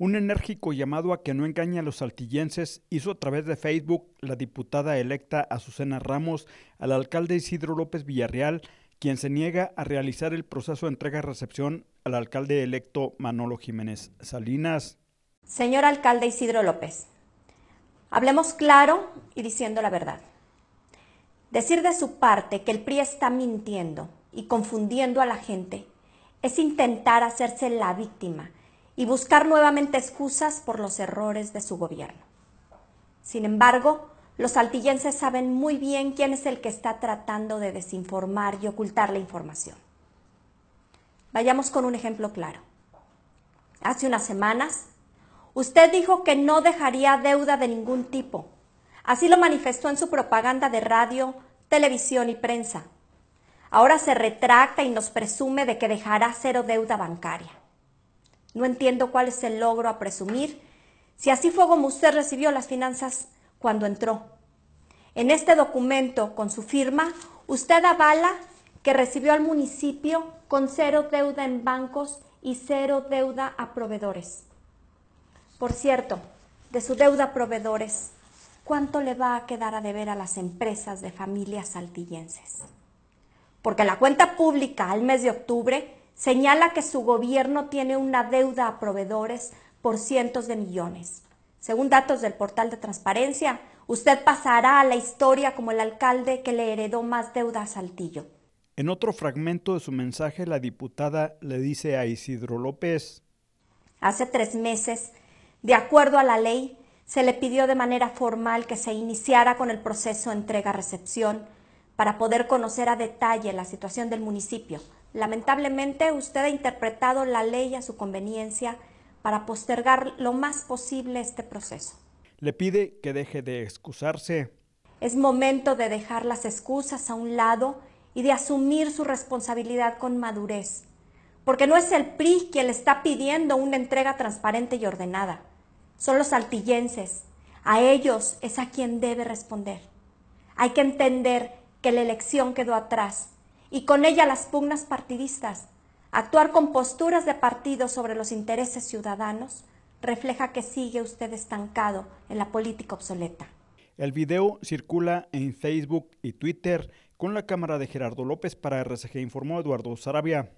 Un enérgico llamado a que no engañe a los saltillenses hizo a través de Facebook la diputada electa Azucena Ramos al alcalde Isidro López Villarreal, quien se niega a realizar el proceso de entrega-recepción al alcalde electo Manolo Jiménez Salinas. Señor alcalde Isidro López, hablemos claro y diciendo la verdad. Decir de su parte que el PRI está mintiendo y confundiendo a la gente es intentar hacerse la víctima y buscar nuevamente excusas por los errores de su gobierno. Sin embargo, los saltillenses saben muy bien quién es el que está tratando de desinformar y ocultar la información. Vayamos con un ejemplo claro. Hace unas semanas, usted dijo que no dejaría deuda de ningún tipo. Así lo manifestó en su propaganda de radio, televisión y prensa. Ahora se retracta y nos presume de que dejará cero deuda bancaria. No entiendo cuál es el logro a presumir, si así fue como usted recibió las finanzas cuando entró. En este documento, con su firma, usted avala que recibió al municipio con cero deuda en bancos y cero deuda a proveedores. Por cierto, de su deuda a proveedores, ¿cuánto le va a quedar a deber a las empresas de familias saltillenses? Porque la cuenta pública al mes de octubre señala que su gobierno tiene una deuda a proveedores por cientos de millones. Según datos del portal de transparencia, usted pasará a la historia como el alcalde que le heredó más deuda a Saltillo. En otro fragmento de su mensaje, la diputada le dice a Isidro López. Hace tres meses, de acuerdo a la ley, se le pidió de manera formal que se iniciara con el proceso entrega-recepción para poder conocer a detalle la situación del municipio Lamentablemente usted ha interpretado la ley a su conveniencia para postergar lo más posible este proceso. Le pide que deje de excusarse. Es momento de dejar las excusas a un lado y de asumir su responsabilidad con madurez, porque no es el PRI quien le está pidiendo una entrega transparente y ordenada, son los altillenses, a ellos es a quien debe responder. Hay que entender que la elección quedó atrás y con ella las pugnas partidistas. Actuar con posturas de partido sobre los intereses ciudadanos refleja que sigue usted estancado en la política obsoleta. El video circula en Facebook y Twitter con la cámara de Gerardo López para RSG informó Eduardo Sarabia.